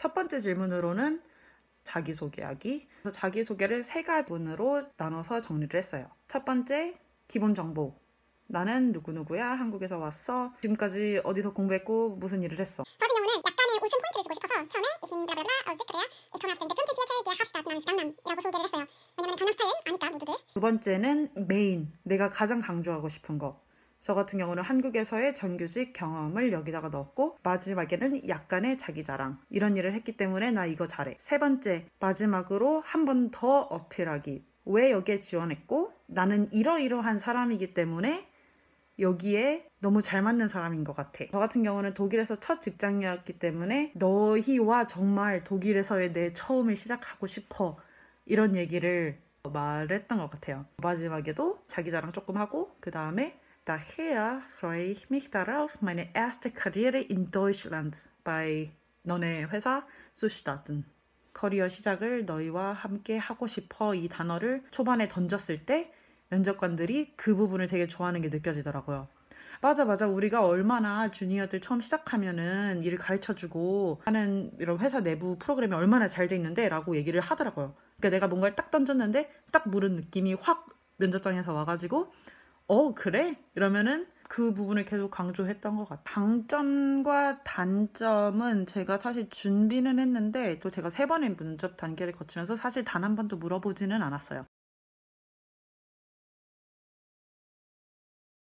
첫 번째 질문으로는 자기소개하기. 자기소개를 세가지로 나눠서 정리를 했어요. 첫 번째, 기본 정보. 나는 누구누구야, 한국에서 왔어, 지금까지 어디서 공부했고, 무슨 일을 했어. 저같 경우는 약간의 웃음 포인트를 주고 싶어서 처음에 이신 블라블라 어즈 그래야 이코나스텐 대금트 디아체에 합시다 남 강남이라고 소개를 했어요. 왜냐면 강남 스타일 아니까 모두들. 두 번째는 메인, 내가 가장 강조하고 싶은 거. 저 같은 경우는 한국에서의 정규직 경험을 여기다가 넣었고 마지막에는 약간의 자기 자랑 이런 일을 했기 때문에 나 이거 잘해 세 번째 마지막으로 한 번 더 어필하기 왜 여기에 지원했고 나는 이러이러한 사람이기 때문에 여기에 너무 잘 맞는 사람인 것 같아. 저 같은 경우는 독일에서 첫 직장이었기 때문에 너희와 정말 독일에서의 내 처음을 시작하고 싶어. 이런 얘기를 말했던 것 같아요. 마지막에도 자기 자랑 조금 하고, 그 다음에 Daher freue ich mich darauf, meine erste Karriere in Deutschland bei 너네 회사 zu starten. 커리어 시작을 너희와 함께 하고 싶어 이 단어를 초반에 던졌을 때 면접관들이 그 부분을 되게 좋아하는 게 느껴지더라고요. 맞아 맞아 우리가 얼마나 주니어들 처음 시작하면은 일을 가르쳐주고 하는 이런 회사 내부 프로그램이 얼마나 잘돼 있는데 라고 얘기를 하더라고요. 그러니까 내가 뭔가를 딱 던졌는데 딱 물은 느낌이 확 면접장에서 와가지고 어, 그래? 이러면은 그 부분을 계속 강조했던 것 같아요. 장점과 단점은 제가 사실 준비는 했는데 또 제가 세 번의 면접 단계를 거치면서 사실 단 한 번도 물어보지는 않았어요.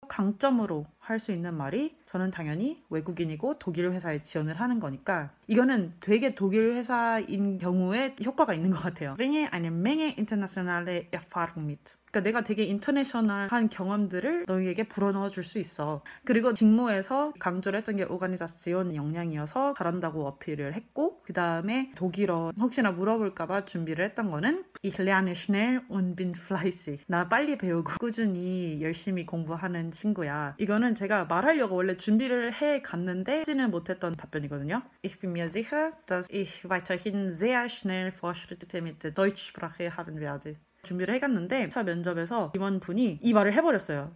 강점으로 할 수 있는 말이 저는 당연히 외국인이고 독일 회사에 지원을 하는 거니까 이거는 되게 독일 회사인 경우에 효과가 있는 것 같아요. 링에 아니면 맹의 인터내셔널의 에파르 미트. 그러니까 내가 되게 인터내셔널한 경험들을 너희에게 불어넣어 줄 수 있어. 그리고 직무에서 강조를 했던 게 오가니자스온 역량이어서 잘한다고 어필을 했고 그 다음에 독일어 혹시나 물어볼까봐 준비를 했던 거는 이 c 리안 e r n e s c h n e 나 빨리 배우고 꾸준히 열심히 공부하는 친구야. 이거는 제가 말하려고 원래 준비를 해 갔는데 하지는 못했던 답변이거든요. Ich bin mir sicher, dass ich weiterhin sehr schnell Fortschritte mit der Deutschsprache haben werde. 준비를 해갔는데 차 면접에서 임원분이 이 말을 해버렸어요.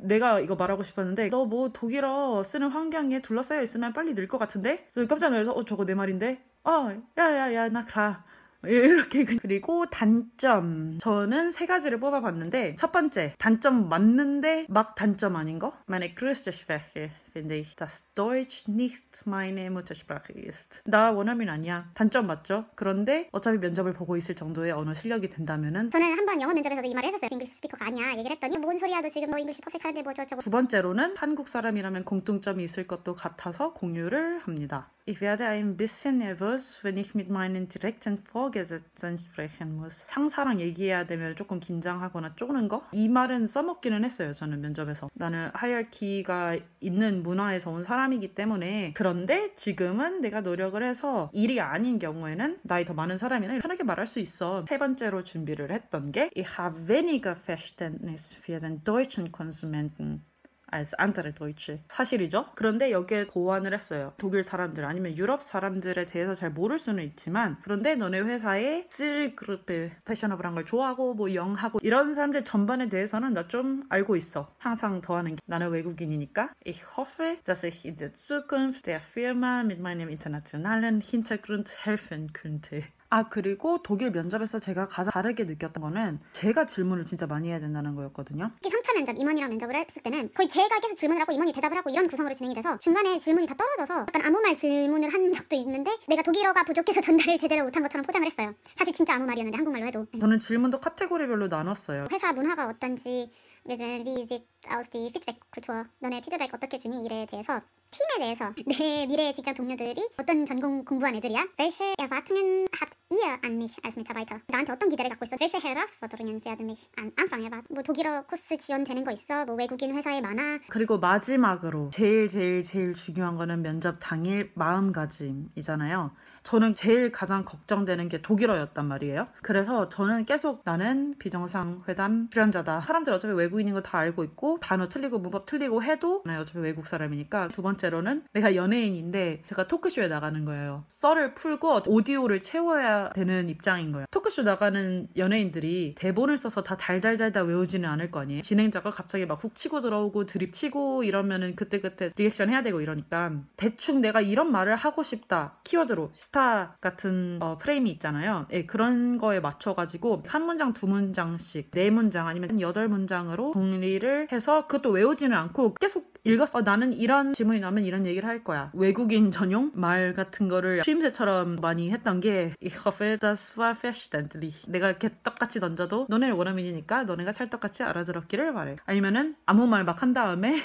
내가 이거 말하고 싶었는데 너 뭐 독일어 쓰는 환경에 둘러싸여 있으면 빨리 늘 것 같은데? 깜짝 놀라서 어 저거 내 말인데? 어 야야야 나 가. 이렇게 그, 그리고 단점 저는 세 가지를 뽑아봤는데 첫 번째 단점 맞는데 막 단점 아닌 거 Meine größte Schwäche finde ich, dass Deutsch nicht meine Muttersprache ist. 나 원어민 아니야. 단점 맞죠? 그런데 어차피 면접을 보고 있을 정도의 언어 실력이 된다면은 저는 한 번 영어 면접에서도 이 말을 했었어요. 잉글리시 스피커가 아니야. 얘기를 했더니 뭔 소리야. 너 지금 뭐 잉글리시 퍼펙트한데 뭐 저쩌고. 두 번째로는 한국 사람이라면 공통점이 있을 것도 같아서 공유를 합니다. Ich werde ein bisschen nervös, wenn ich mit meinen direkten Vorgesetzten sprechen muss. 상사랑 얘기해야 되면 조금 긴장하거나 쪼는 거? 이 말은 써먹기는 했어요, 저는 면접에서. 나는 하이어키가 있는 문화에서 온 사람이기 때문에 그런데 지금은 내가 노력을 해서 일이 아닌 경우에는 나이 더 많은 사람이나 편하게 말할 수 있어. 세 번째로 준비를 했던 게 Ich habe weniger Verständnis für den deutschen Konsumenten. als andere Deutsche. 사실이죠. 그런데 여기에 보완을 했어요. 독일 사람들 아니면 유럽 사람들에 대해서 잘 모를 수는 있지만 그런데 너네 회사에 쓸 그룹의 패셔너블한 걸 좋아하고 뭐 영하고 이런 사람들 전반에 대해서는 나 좀 알고 있어. 항상 더하는 게 나는 외국인이니까. Ich hoffe, dass ich in der Zukunft der Firma mit meinem internationalen Hintergrund helfen könnte. 아 그리고 독일 면접에서 제가 가장 다르게 느꼈던 거는 제가 질문을 진짜 많이 해야 된다는 거였거든요. 3차 면접 임원이랑 면접을 했을 때는 거의 제가 계속 질문을 하고 임원이 대답을 하고 이런 구성으로 진행이 돼서 중간에 질문이 다 떨어져서 약간 아무 말 질문을 한 적도 있는데 내가 독일어가 부족해서 전달을 제대로 못한 것처럼 포장을 했어요. 사실 진짜 아무 말이었는데 한국말로 해도. 네. 저는 질문도 카테고리별로 나눴어요. 회사 문화가 어떤지 요즘 리짓 아웃스 디 피드백 굴투어 그렇죠. 너네 피드백 어떻게 주니 일에 대해서 팀에 대해서 내 미래의 직장 동료들이 어떤 전공 공부한 애들이야? Welche Erwartungen habt ihr an mich als Mitarbeiter? 나한테 어떤 기대를 갖고 있어? Welche Herausforderungen werden mich an Anfang erwarten? 뭐 독일어 코스 지원되는 거 있어? 뭐 외국인 회사에 많아? 그리고 마지막으로 제일 제일 제일 중요한 거는 면접 당일 마음가짐이잖아요. 저는 제일 가장 걱정되는 게 독일어였단 말이에요. 그래서 저는 계속 나는 비정상 회담 출연자다. 사람들 어차피 외국인인 거 다 알고 있고 단어 틀리고 문법 틀리고 해도 나는 어차피 외국 사람이니까 두 번째 번째로는 내가 연예인인데 제가 토크쇼에 나가는 거예요. 썰을 풀고 오디오를 채워야 되는 입장인 거예요. 토크쇼 나가는 연예인들이 대본을 써서 다 달달달달 외우지는 않을 거 아니에요. 진행자가 갑자기 막 훅 치고 들어오고 드립 치고 이러면은 그때그때 리액션 해야 되고 이러니까 대충 내가 이런 말을 하고 싶다. 키워드로 스타 같은 어, 프레임이 있잖아요. 예, 그런 거에 맞춰가지고 한 문장 두 문장씩 네 문장 아니면 여덟 문장으로 정리를 해서 그것도 외우지는 않고 계속 읽었어. 나는 이런 질문이 나면 이런 얘기를 할 거야. 외국인 전용 말 같은 거를 취임새처럼 많이 했던 게 Ich hoffe, das war v e r s t ä n d i c h 내가 개떡같이 던져도 너네를 원어민이니까 너네가 찰떡같이 알아들었기를 바래. 아니면은 아무 말 막 한 다음에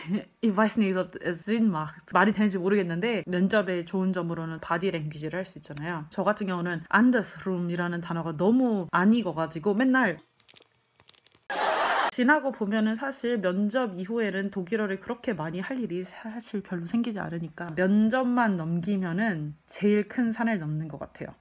Ich weiß nicht, ob e i n m a c h 말이 되는지 모르겠는데 면접의 좋은 점으로는 바디 랭귀지를 할 수 있잖아요. 저 같은 경우는 a n d e r s r o o 이라는 단어가 너무 안 익어가지고 맨날 지나고 보면은 사실 면접 이후에는 독일어를 그렇게 많이 할 일이 사실 별로 생기지 않으니까 면접만 넘기면은 제일 큰 산을 넘는 것 같아요.